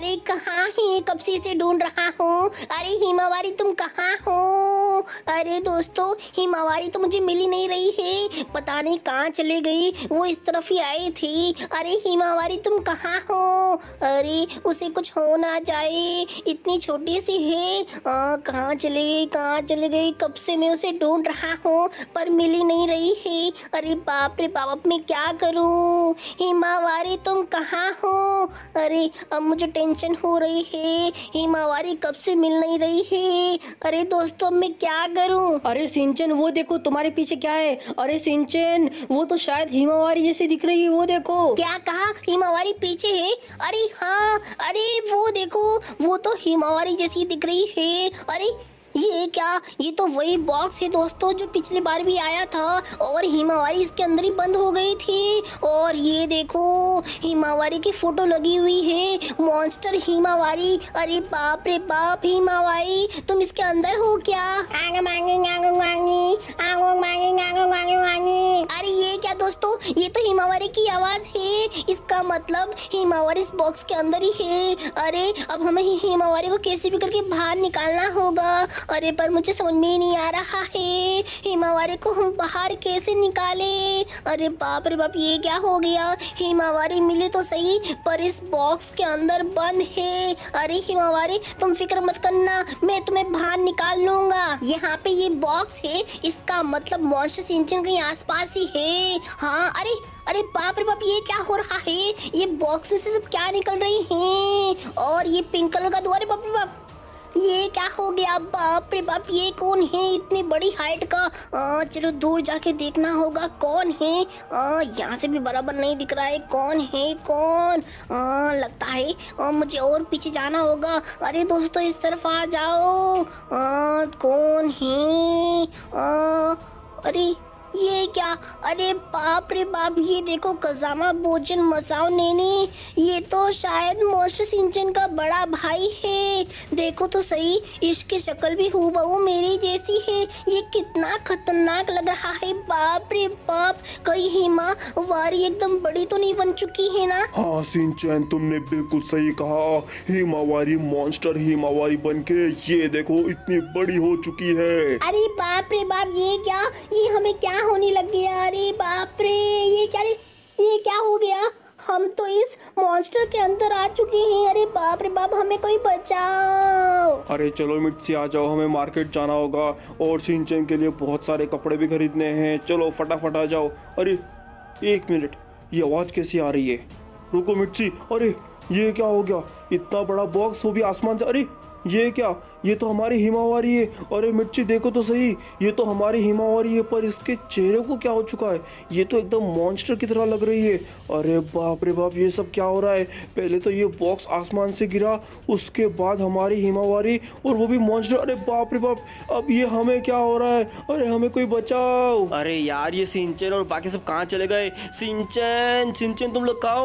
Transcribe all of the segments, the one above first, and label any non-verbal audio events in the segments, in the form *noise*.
अरे कहाँ है कब से इसे ढूंढ रहा हूँ अरे हिमावारी तुम कहाँ हो अरे दोस्तों हिमावारी तो मुझे मिली नहीं रही है पता नहीं कहाँ चले गई वो इस तरफ ही आई थी अरे हिमावारी तुम कहाँ हो अरे उसे कुछ हो ना जाए इतनी छोटी सी है कहाँ चले गई कहाँ चले गई कब से मैं उसे ढूंढ रहा हूँ पर मिली नहीं रही है अरे बाप रे बाप मैं क्या करूँ हिमावारी तुम कहाँ हो अरे अब मुझे टेंशन टेंशन हो रही है हिमावारी कब से मिल नहीं रही है अरे दोस्तों मैं क्या करूं अरे सिंचन वो देखो तुम्हारे पीछे क्या है अरे सिंचन वो तो शायद हिमावारी जैसी दिख रही है वो देखो क्या कहा हिमावारी पीछे है अरे हाँ अरे वो देखो वो तो हिमावारी जैसी दिख रही है अरे ये क्या ये तो वही बॉक्स है दोस्तों जो पिछली बार भी आया था और हिमावारी इसके अंदर ही बंद हो गई थी और ये देखो हिमावारी की फोटो लगी हुई है मॉन्स्टर हिमावारी अरे बाप रे बाप हिमावारी तुम इसके अंदर हो क्या आगे मांगे आंगा मांगे इसका मतलब हिमावर इस बॉक्स के अंदर ही है अरे अब हमें हिमावर को कैसे भी करके बाहर निकालना होगा अरे पर मुझे समझ में नहीं आ रहा है हिमावर को हम बाहर कैसे निकाले अरे बाप रे बाप ये क्या हो गया हिमावर मिले तो सही पर इस बॉक्स के अंदर बंद है अरे हिमावर तुम फिक्र मत करना मैं तुम्हें बाहर निकाल लूंगा यहाँ पे ये बॉक्स है इसका मतलब मॉन्स्टर इंजन के आसपास ही है हाँ अरे अरे बाप रे बाप ये क्या हो रहा है ये बॉक्स में से सब क्या निकल रही है और ये पिंक कलर का दुआ बाप रे बाप ये क्या हो गया बाप रे बाप ये कौन है इतनी बड़ी हाइट का आ, चलो दूर जाके देखना होगा कौन है यहाँ से भी बराबर नहीं दिख रहा है कौन है कौन आ, लगता है आ, मुझे और पीछे जाना होगा अरे दोस्तों इस तरफ आ जाओ आ, कौन है आ, अरे ये क्या अरे बाप रे बाप ये देखो कजामा भोजन मसाओ नहीं तो शायद मोस्टर सिंचन का बड़ा भाई है देखो तो सही इसकी शक्ल भी बहू मेरी जैसी है ये कितना खतरनाक लग रहा है बाप रे बाप कई हेमा वारी एकदम बड़ी तो नहीं बन चुकी है ना हाँ सिंचन तुमने बिल्कुल सही कहा हेमावारी मॉन्स्टर हेमावारी बन के ये देखो इतनी बड़ी हो चुकी है अरे बाप रे बाप ये क्या ये हमें क्या होने लग गया अरे बाप रे ये क्या रे? ये क्या हो गया हम तो इस मॉन्स्टर के अंदर आ चुके हैं अरे बाप रे बाप हमें कोई बचाओ अरे चलो मिट्सी आ जाओ हमें मार्केट जाना होगा और सिंचन के लिए बहुत सारे कपड़े भी खरीदने हैं चलो फटाफट आ जाओ अरे एक मिनट ये आवाज़ कैसी आ रही है रुको मिट्टी अरे ये क्या हो गया इतना बड़ा बॉक्स वो भी आसमान से अरे ये क्या ये तो हमारी हिमावारी है अरे मिर्ची देखो तो सही ये तो हमारी हिमावारी है पर इसके चेहरे को क्या हो चुका है ये तो एकदम मॉन्स्टर की तरह लग रही है अरे बाप रे बाप ये सब क्या हो रहा है पहले तो ये बॉक्स आसमान से गिरा उसके बाद हमारी हिमावारी और वो भी मॉन्स्टर अरे बाप रे बाप अब ये हमें क्या हो रहा है अरे हमें कोई बचाओ अरे यार ये सिंचन और बाकी सब कहाँ चले गए सिंचन सिंचन तुम लोग कहा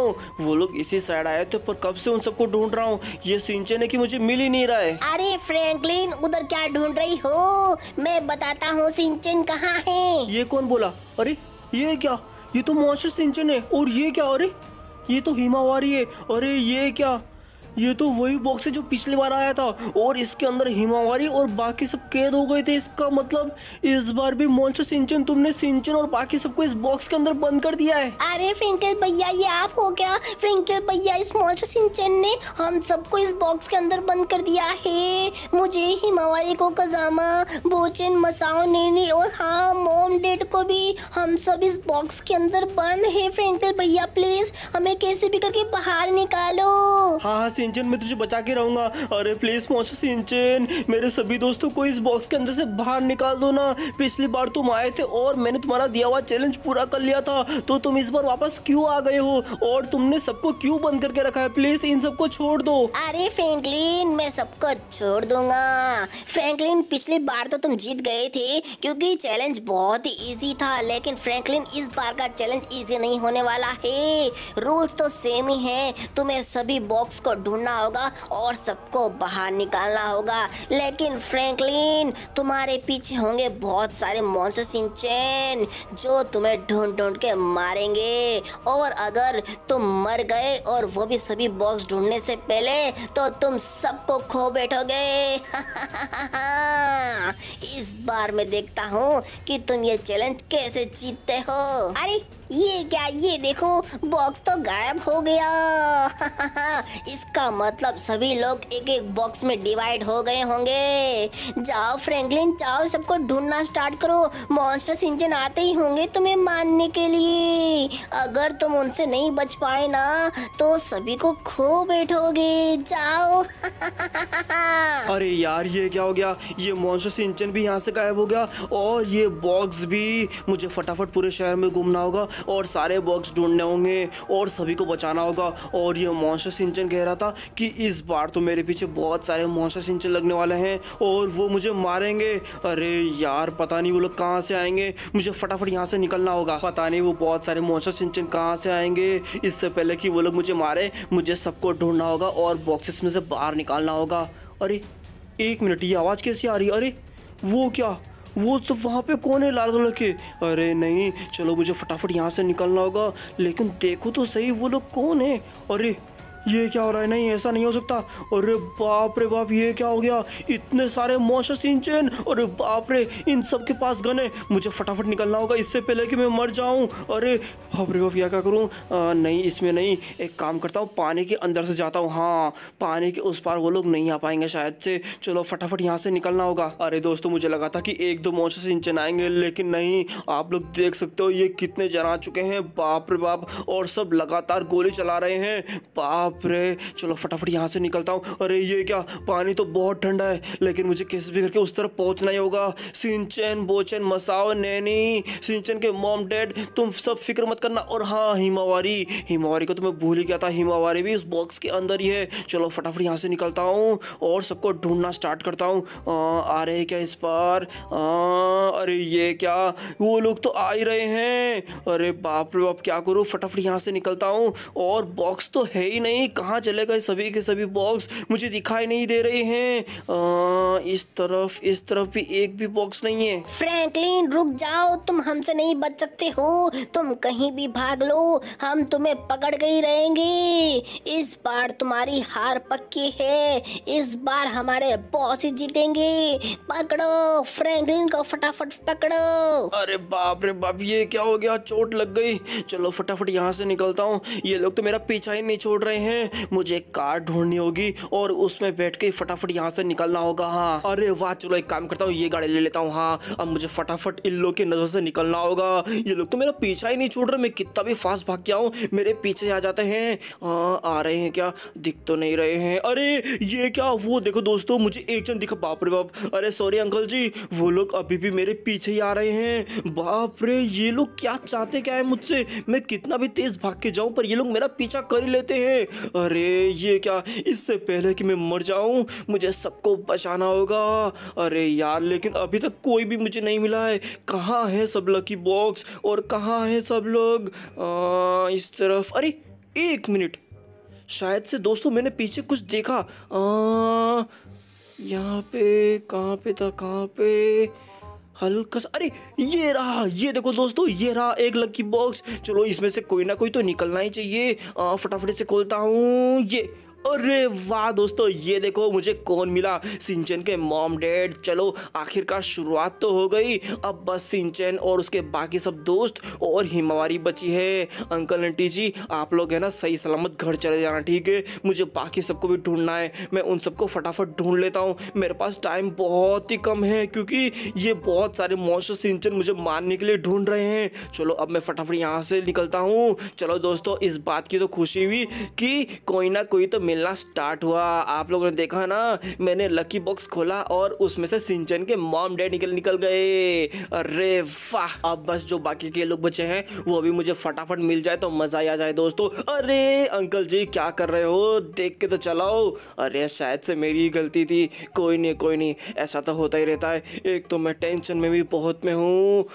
वो लोग इसी साइड आए थे पर कब से उन सबको ढूंढ रहा हूँ ये सिंचन है कि मुझे मिल ही नहीं रहा है है अरे फ्रैंकलिन उधर क्या ढूंढ रही हो मैं बताता हूँ सिंचन कहाँ है ये कौन बोला अरे ये क्या ये तो मॉन्स्टर सिंचन है और ये क्या अरे ये तो हिमावारी है अरे ये क्या ये तो वही बॉक्स है जो पिछली बार आया था और इसके अंदर हिमावारी और बाकी सब कैद हो गए थे इसका मतलब इस बार भी मोन्स्टर सिंचन तुमने सिंचन और बाकी सबको इस बॉक्स के अंदर बंद कर दिया है अरे फ्रिंकल भैया ये आप हो गया फ्रिंकल भैया इस मोन्स्टर सिंचन ने हम सबको इस बॉक्स के अंदर बंद कर दिया है मुझे हिमावारी को कजामा बोचन मसाओ नेनी और हाँ मोम डेड को भी हम सब इस बॉक्स के अंदर बंद है फ्रेंकल भैया प्लीज हमें कैसे भी करके बाहर निकालो हाँ हाँ सिंचन मैं तुझे बचा के रहूंगा अरे प्लीज़ पहुँचो सिंचन मेरे सभी दोस्तों को इस बॉक्स के अंदर से बाहर निकाल दो ना पिछली बार तुम आए थे और मैंने तुम्हारा दिया हुआ चैलेंज पूरा कर लिया था तो तुम इस बार वापस क्यों आ गए हो और तुमने सबको क्यों बंद करके रखा है प्लीज़ इन सबको छोड़ दो अरे फ्रैंकलिन मैं सबको छोड़ दूंगा फ्रैंकलिन पिछली बार तो तुम जीत गए थे क्योंकि चैलेंज बहुत ही ईजी था लेकिन फ्रैंकलिन इस बार का चैलेंज ईजी नहीं होने वाला है रूल्स तो सेम ही है तुम्हें सभी बॉक्स को ढूंढ ढूंढना होगा और सबको बाहर निकालना होगा लेकिन फ्रैंकलिन तुम्हारे पीछे होंगे बहुत सारे मॉन्स्टर्स इन चैन जो तुम्हें ढूंढ ढूंढ के मारेंगे और अगर तुम मर गए और वो भी सभी बॉक्स ढूंढने से पहले तो तुम सबको खो बैठोगे *laughs* इस बार मैं देखता हूँ कि तुम ये चैलेंज कैसे जीतते हो अरे ये क्या ये देखो बॉक्स तो गायब हो गया *laughs* इसका मतलब सभी लोग एक एक बॉक्स में डिवाइड हो गए होंगे जाओ फ्रैंकलिन जाओ सबको ढूंढना स्टार्ट करो मॉन्स्टर्स इंजन आते ही होंगे तुम्हें मारने के लिए अगर तुम उनसे नहीं बच पाए ना तो सभी को खो बैठोगे जाओ *laughs* अरे यार ये क्या हो गया ये मॉन्स्टर्स इंजन भी यहाँ से गायब हो गया और ये बॉक्स भी मुझे फटाफट पूरे शहर में घूमना होगा और सारे बॉक्स ढूंढने होंगे और सभी को बचाना होगा और ये मॉन्स्टर सिंचन कह रहा था कि इस बार तो मेरे पीछे बहुत सारे मॉन्स्टर सिंचन लगने वाले हैं और वो मुझे मारेंगे अरे यार पता नहीं वो लोग कहाँ से आएंगे मुझे फटाफट यहाँ से निकलना होगा पता नहीं वो बहुत सारे मॉन्स्टर सिंचन कहाँ से आएंगे इससे पहले कि वो लोग मुझे मारे मुझे सबको ढूंढना होगा और बॉक्सेस में से बाहर निकालना होगा अरे एक मिनट ये आवाज़ कैसी आ रही है अरे वो क्या वो सब तो वहाँ पे कौन है लाल कलर के अरे नहीं चलो मुझे फटाफट यहाँ से निकलना होगा लेकिन देखो तो सही वो लोग कौन है अरे ये क्या हो रहा है नहीं ऐसा नहीं हो सकता अरे बाप रे बाप ये क्या हो गया इतने सारे मोशस इंजन अरे बाप रे इन सब के पास गन है मुझे फटाफट निकलना होगा इससे पहले कि मैं मर जाऊँ अरे बाप रे बाप यह क्या करूँ नहीं इसमें नहीं एक काम करता हूँ पानी के अंदर से जाता हूँ हाँ पानी के उस पार वो लोग नहीं आ पाएंगे शायद से चलो फटाफट यहाँ से निकलना होगा अरे दोस्तों मुझे लगा था कि एक दो मोशस इंजन आएंगे लेकिन नहीं आप लोग देख सकते हो ये कितने जन आ चुके हैं बाप रे बाप और सब लगातार गोली चला रहे हैं बाप बाप रे चलो फटाफट यहाँ से निकलता हूँ अरे ये क्या पानी तो बहुत ठंडा है लेकिन मुझे कैसे भी करके उस तरफ पहुँचना ही होगा सिंचन बोचन मसाओ नैनी सिंचन के मॉम डैड तुम सब फिक्र मत करना और हाँ हिमावारी हिमावारी को तो मैं भूल ही गया था हिमावारी भी उस बॉक्स के अंदर ही है चलो फटाफट यहाँ से निकलता हूँ और सबको ढूंढना स्टार्ट करता हूँ आ रहे क्या इस पर अरे ये क्या वो लोग तो आ ही रहे हैं अरे बाप रे बाप क्या करूँ फटाफट यहाँ से निकलता हूँ और बॉक्स तो है ही नहीं नहीं कहाँ चले गए सभी के सभी बॉक्स मुझे दिखाई नहीं दे रहे हैं आ, इस तरफ इस तरफ भी एक भी बॉक्स नहीं है फ्रैंकलिन रुक जाओ तुम हमसे नहीं बच सकते हो तुम कहीं भी भाग लो हम तुम्हें पकड़ गई रहेंगे इस बार तुम्हारी हार पक्की है इस बार हमारे बॉस ही जीतेंगे पकड़ो फ्रैंकलिन को फटाफट पकड़ो अरे बाप रे बाप ये क्या हो गया चोट लग गई चलो फटाफट यहाँ से निकलता हूँ ये लोग तो मेरा पीछा ही नहीं छोड़ रहे हैं है मुझे कार ढूंढनी होगी और उसमें बैठ के फटाफट यहाँ से निकलना होगा हाँ अरे वाह चलो एक काम करता हूँ ये गाड़ी ले लेता हूँ हाँ अब मुझे फटाफट इन लोग की नज़र से निकलना होगा ये लोग तो मेरा पीछा ही नहीं छूट रहे मैं कितना भी फास्ट भाग गया हूँ मेरे पीछे आ जाते हैं हाँ आ रहे हैं क्या दिख तो नहीं रहे हैं अरे ये क्या वो देखो दोस्तों मुझे एक जन दिखा बाप रे बाप अरे सॉरी अंकल जी वो लोग अभी भी मेरे पीछे ही आ रहे हैं बाप रे ये लोग क्या चाहते क्या है मुझसे मैं कितना भी तेज़ भाग के जाऊं पर ये लोग मेरा पीछा कर ही लेते हैं अरे ये क्या इससे पहले कि मैं मर जाऊं मुझे सबको बचाना होगा अरे यार लेकिन अभी तक कोई भी मुझे नहीं मिला है कहाँ है सब लकी बॉक्स और कहाँ है सब लोग आ, इस तरफ अरे एक मिनट शायद से दोस्तों मैंने पीछे कुछ देखा यहाँ पे कहाँ पे था कहाँ पे हल्का सा अरे ये रहा ये देखो दोस्तों ये रहा एक लकी बॉक्स चलो इसमें से कोई ना कोई तो निकलना ही चाहिए फटाफट से खोलता हूँ ये अरे वाह दोस्तों ये देखो मुझे कौन मिला सिंचन के मॉम डैड चलो आखिरकार शुरुआत तो हो गई अब बस सिंचन और उसके बाकी सब दोस्त और हिमावारी बची है अंकल आंटी जी आप लोग है ना सही सलामत घर चले जाना ठीक है मुझे बाकी सबको भी ढूंढना है मैं उन सबको फटाफट ढूंढ लेता हूँ मेरे पास टाइम बहुत ही कम है क्योंकि ये बहुत सारे मौसम सिंचन मुझे मारने के लिए ढूंढ रहे हैं चलो अब मैं फटाफट यहाँ से निकलता हूँ चलो दोस्तों इस बात की तो खुशी हुई कि कोई ना कोई तो मेरे मिलना स्टार्ट हुआ आप लोगों ने देखा ना मैंने लकी बॉक्स खोला और उसमें से सिंचन के मॉम डैड निकल निकल गए अरे वाह अब बस जो बाकी के लोग बचे हैं वो भी मुझे फटाफट मिल जाए तो मज़ा ही आ जाए दोस्तों अरे अंकल जी क्या कर रहे हो देख के तो चलाओ अरे शायद से मेरी ही गलती थी कोई नहीं कोई नहीं ऐसा तो होता ही रहता है एक तो मैं टेंशन में भी बहुत में हूँ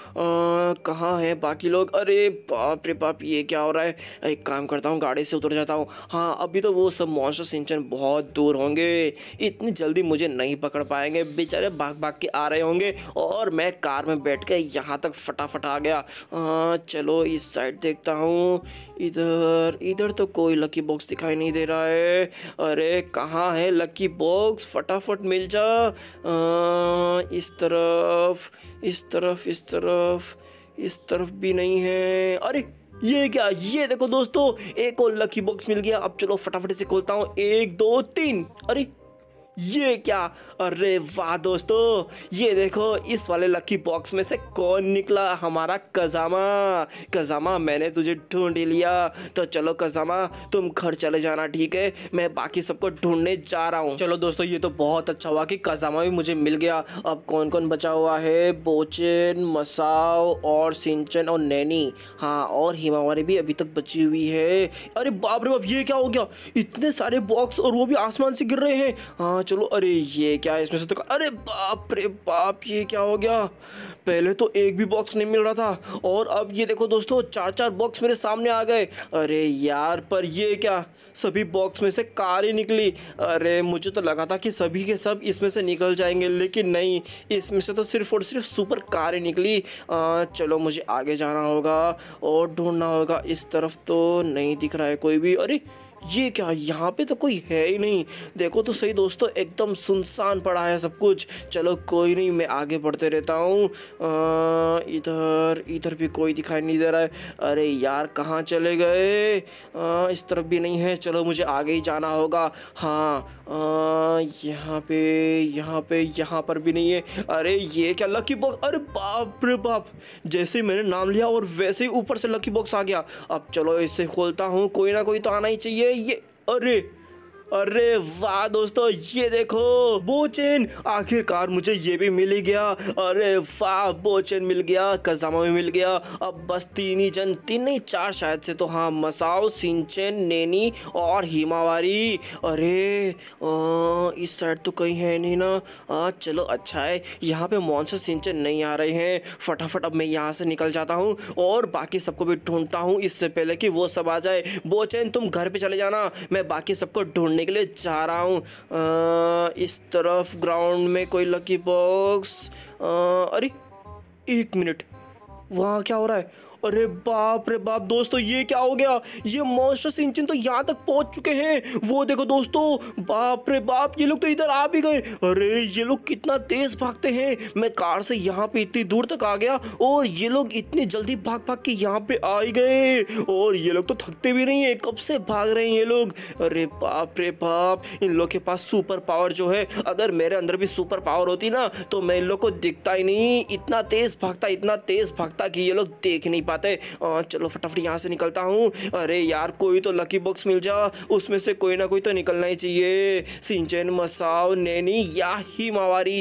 कहाँ है बाकी लोग अरे बाप रे बाप ये क्या हो रहा है एक काम करता हूँ गाड़ी से उतर जाता हूँ हाँ अभी तो वो सब मॉन नौशो सिंचन बहुत दूर होंगे इतनी जल्दी मुझे नहीं पकड़ पाएंगे बेचारे भाग भाग के आ रहे होंगे और मैं कार में बैठ के यहाँ तक फटाफट आ गया हाँ चलो इस साइड देखता हूँ इधर इधर तो कोई लकी बॉक्स दिखाई नहीं दे रहा है अरे कहाँ है लकी बॉक्स फटाफट मिल जा आ, हाँ, इस तरफ इस तरफ इस तरफ इस तरफ भी नहीं है अरे ये क्या ये देखो दोस्तों एक और लकी बॉक्स मिल गया अब चलो फटाफट से खोलता हूँ एक दो तीन अरे ये क्या अरे वाह दोस्तों ये देखो इस वाले लकी बॉक्स में से कौन निकला हमारा कजामा कजामा मैंने तुझे ढूंढ लिया तो चलो कजामा तुम घर चले जाना ठीक है मैं बाकी सबको ढूंढने जा रहा हूँ चलो दोस्तों ये तो बहुत अच्छा हुआ कि कजामा भी मुझे मिल गया अब कौन कौन बचा हुआ है बोचन मसाओ और सिंचन और नैनी हाँ और हिमावरी भी अभी तक बची हुई है अरे बाप रे बाप ये क्या हो गया इतने सारे बॉक्स और वो भी आसमान से गिर रहे हैं हाँ हाँ चलो अरे ये क्या है इसमें से तो अरे बाप रे बाप ये क्या हो गया पहले तो एक भी बॉक्स नहीं मिल रहा था और अब ये देखो दोस्तों चार चार बॉक्स मेरे सामने आ गए अरे यार पर ये क्या सभी बॉक्स में से कार ही निकली अरे मुझे तो लगा था कि सभी के सब इसमें से निकल जाएंगे लेकिन नहीं इसमें से तो सिर्फ और सिर्फ सुपर कार ही निकली आ, चलो मुझे आगे जाना होगा और ढूंढना होगा इस तरफ तो नहीं दिख रहा है कोई भी अरे ये क्या यहाँ पे तो कोई है ही नहीं देखो तो सही दोस्तों एकदम सुनसान पड़ा है सब कुछ चलो कोई नहीं मैं आगे बढ़ते रहता हूँ इधर इधर भी कोई दिखाई नहीं दे रहा है अरे यार कहाँ चले गए आ, इस तरफ भी नहीं है चलो मुझे आगे ही जाना होगा हाँ यहाँ पे यहाँ पे यहाँ पर भी नहीं है अरे ये क्या लकी बॉक्स अरे बाप रे बाप जैसे ही मैंने नाम लिया और वैसे ही ऊपर से लकी बॉक्स आ गया अब चलो इसे खोलता हूँ कोई ना कोई तो आना ही चाहिए ये अरे अरे वाह दोस्तों ये देखो वो चेन आखिरकार मुझे ये भी मिल गया अरे वाह वो चेन मिल गया कजामा भी मिल गया अब बस तीन ही जन तीन ही चार शायद से तो हाँ मसाओ सिंचेन नैनी और हिमावारी अरे आ, इस साइड तो कहीं है नहीं ना आ, चलो अच्छा है यहाँ पे मॉन्सर सिंचेन नहीं आ रहे हैं फटाफट अब मैं यहाँ से निकल जाता हूँ और बाकी सबको भी ढूंढता हूँ इससे पहले कि वो सब आ जाए वो तुम घर पे चले जाना मैं बाकी सबको ढूंढने करने के लिए जा रहा हूँ इस तरफ ग्राउंड में कोई लकी बॉक्स अरे एक मिनट वहाँ क्या हो रहा है अरे बाप रे बाप दोस्तों ये क्या हो गया ये मॉन्स्टर इंजन तो यहाँ तक पहुँच चुके हैं वो देखो दोस्तों बाप रे बाप ये लोग तो इधर आ भी गए अरे ये लोग कितना तेज़ भागते हैं मैं कार से यहाँ पे इतनी दूर तक आ गया और ये लोग इतनी जल्दी भाग भाग के यहाँ पे आ ही गए और ये लोग तो थकते भी नहीं है कब से भाग रहे हैं ये लोग अरे बाप रे बाप इन लोग के पास सुपर पावर जो है अगर मेरे अंदर भी सुपर पावर होती ना तो मैं इन लोग को दिखता ही नहीं इतना तेज़ भागता इतना तेज़ भागता ताकि ये लोग देख नहीं पाते आ, चलो फटाफट यहाँ से निकलता हूँ अरे यार कोई तो लकी बॉक्स मिल जा उसमें से कोई ना कोई तो निकलना ही चाहिए सिंचन मसाव नैनी या ही मावारी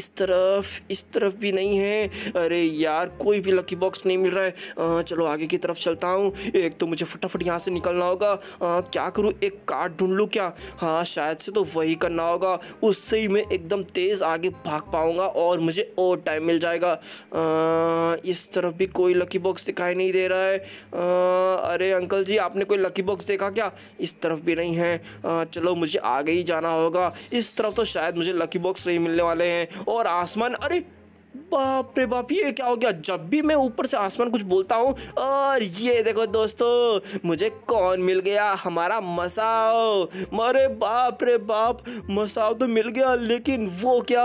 इस तरफ इस तरफ भी नहीं है अरे यार कोई भी लकी बॉक्स नहीं मिल रहा है आ, चलो आगे की तरफ चलता हूँ एक तो मुझे फटाफट यहाँ से निकलना होगा आ, क्या करूँ एक कार्ड ढूंढ लूँ क्या हाँ शायद से तो वही करना होगा उससे ही मैं एकदम तेज़ आगे भाग पाऊँगा और मुझे और टाइम मिल जाएगा आ, इस तरफ भी कोई लकी बॉक्स दिखाई नहीं दे रहा है आ, अरे अंकल जी आपने कोई लकी बॉक्स देखा क्या इस तरफ भी नहीं है आ, चलो मुझे आगे ही जाना होगा इस तरफ तो शायद मुझे लकी बॉक्स नहीं मिलने वाले हैं और आसमान अरे बाप रे बाप ये क्या हो गया जब भी मैं ऊपर से आसमान कुछ बोलता हूँ और ये देखो दोस्तों मुझे कौन मिल गया हमारा मसाओ अरे बाप रे बाप मसाओ तो मिल गया लेकिन वो क्या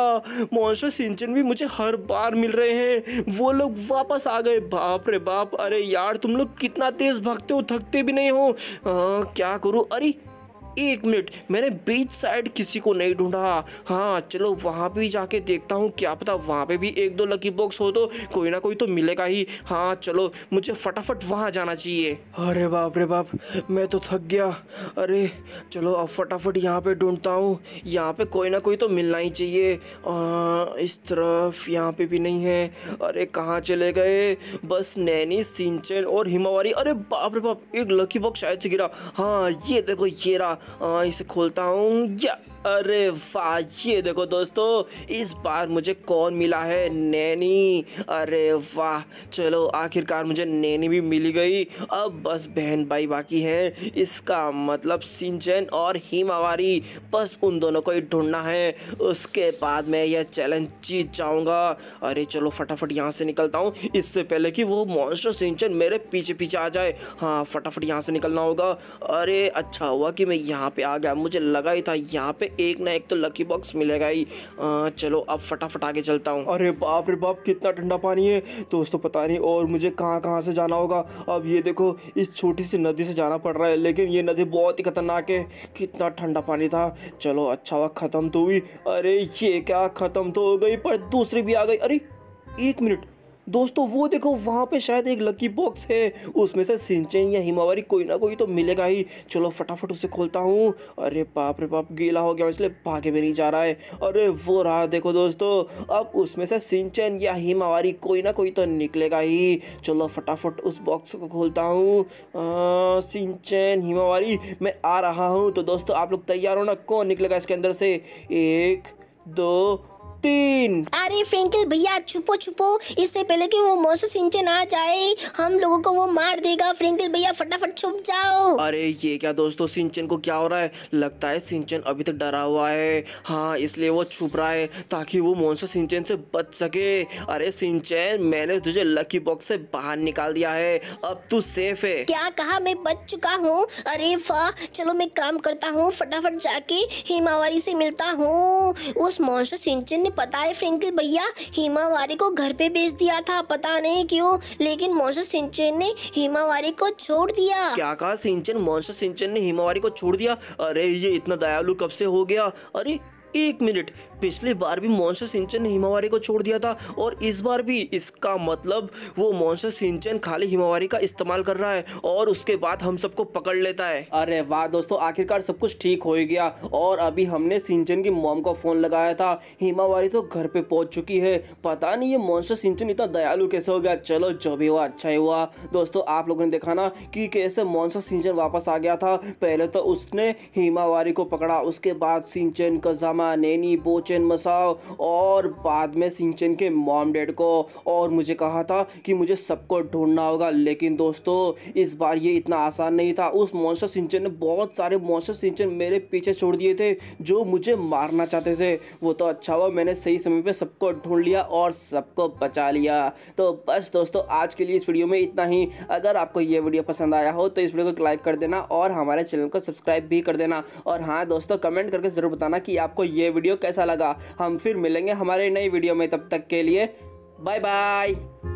मोशो सिंचन भी मुझे हर बार मिल रहे हैं वो लोग वापस आ गए बाप रे बाप अरे यार तुम लोग कितना तेज़ भागते हो थकते भी नहीं हो आ, क्या करूँ अरे एक मिनट मैंने बीच साइड किसी को नहीं ढूंढा हाँ चलो वहाँ भी जाके देखता हूँ क्या पता वहाँ पे भी एक दो लकी बॉक्स हो तो कोई ना कोई तो मिलेगा ही हाँ चलो मुझे फटाफट वहाँ जाना चाहिए अरे बाप रे बाप मैं तो थक गया अरे चलो अब फटाफट यहाँ पे ढूंढता हूँ यहाँ पे कोई ना कोई तो मिलना ही चाहिए आ, इस तरफ यहाँ पे भी नहीं है अरे कहाँ चले गए बस नैनी सिंचन और हिमावारी अरे बाप रे बाप एक लकी बॉक्स शायद से गिरा हाँ ये देखो ये रहा हाँ, इसे खोलता हूँ अरे वाह ये देखो दोस्तों इस बार मुझे कौन मिला है नैनी अरे वाह चलो आखिरकार मुझे नैनी भी मिली गई अब बस बहन भाई बाकी हैं इसका मतलब सिंचन और हिमावारी बस उन दोनों को ही ढूंढना है उसके बाद मैं यह चैलेंज जीत जाऊंगा अरे चलो फटाफट यहाँ से निकलता हूँ इससे पहले कि वो मॉन्स्टर सिंचन मेरे पीछे पीछे आ जाए हाँ फटाफट यहाँ से निकलना होगा अरे अच्छा हुआ कि मैं यहाँ पे आ गया मुझे लगा ही था यहाँ पे एक ना एक तो लकी बॉक्स मिलेगा ही आ, चलो अब फटाफट आगे चलता हूँ अरे बाप रे बाप कितना ठंडा पानी है दोस्तों पता नहीं और मुझे कहाँ कहाँ से जाना होगा अब ये देखो इस छोटी सी नदी से जाना पड़ रहा है लेकिन ये नदी बहुत ही खतरनाक है कितना ठंडा पानी था चलो अच्छा हुआ ख़त्म तो हुई अरे ये क्या ख़त्म तो हो गई पर दूसरी भी आ गई अरे एक मिनट दोस्तों वो देखो वहाँ पे शायद एक लकी बॉक्स है उसमें से सिंचन या हिमावरी कोई ना कोई तो मिलेगा ही चलो फटाफट उसे खोलता हूँ अरे बाप रे बाप गीला हो गया इसलिए भागे भी नहीं जा रहा है अरे वो रहा देखो दोस्तों अब उसमें से सिंचन या हिमावरी कोई ना कोई तो निकलेगा ही चलो फटाफट उस बॉक्स को खोलता हूँ सिंचन हिमावरी मैं आ रहा हूँ तो दोस्तों आप लोग तैयार हो ना कौन निकलेगा इसके अंदर से एक दो तीन अरे फ्रेंकल भैया छुपो छुपो इससे पहले कि वो मोसो सिंचन ना जाए हम लोगों को वो मार देगा फ्रेंकल भैया फटाफट छुप जाओ अरे ये क्या दोस्तों सिंचन को क्या हो रहा है लगता है सिंचन अभी तक डरा हुआ है हाँ इसलिए वो छुप रहा है ताकि वो मोनसा सिंचन से बच सके अरे सिंचन मैंने तुझे लकी बॉक्स से बाहर निकाल दिया है अब तू सेफ है क्या कहा मैं बच चुका हूँ अरे वाह चलो मैं काम करता हूँ फटाफट जाके हिमावरी से मिलता हूँ उस मोनसा सिंचन ने पता है फ्रिंकल भैया हिमावारी को घर पे भेज दिया था पता नहीं क्यों लेकिन मोन्स्टर सिंचन ने हिमावारी को छोड़ दिया क्या कहा सिंचन मोन्स्टर सिंचन ने हिमावारी को छोड़ दिया अरे ये इतना दयालु कब से हो गया अरे एक मिनट पिछली बार भी मॉन्सर सिंचन ने हिमावारी को छोड़ दिया था और इस बार भी इसका मतलब वो मॉन्सर सिंचन खाली हिमावारी का इस्तेमाल कर रहा है और उसके बाद हम सबको पकड़ लेता है अरे वाह दोस्तों आखिरकार सब कुछ ठीक हो ही गया और अभी हमने सिंचन की मोम को फोन लगाया था हिमावारी तो घर पे पहुंच चुकी है पता नहीं ये मॉन्सर सिंचन इतना दयालु कैसे हो गया चलो जो भी हुआ अच्छा ही हुआ दोस्तों आप लोगों ने देखा ना कि कैसे मॉन्सर सिंचन वापस आ गया था पहले तो उसने हिमावारी को पकड़ा उसके बाद सिंचन कजामा नैनी बोच सिंचन मसाओ और बाद में सिंचन के मॉम डैड को और मुझे कहा था कि मुझे सबको ढूंढना होगा लेकिन दोस्तों इस बार ये इतना आसान नहीं था उस मोशर सिंचन ने बहुत सारे मोशर सिंचन मेरे पीछे छोड़ दिए थे जो मुझे मारना चाहते थे वो तो अच्छा हुआ मैंने सही समय पर सबको ढूंढ लिया और सबको बचा लिया तो बस दोस्तों आज के लिए इस वीडियो में इतना ही अगर आपको ये वीडियो पसंद आया हो तो इस वीडियो को लाइक कर देना और हमारे चैनल को सब्सक्राइब भी कर देना और हाँ दोस्तों कमेंट करके ज़रूर बताना कि आपको ये वीडियो कैसा लगा ज़्यादा हम फिर मिलेंगे हमारे नई वीडियो में तब तक के लिए बाय बाय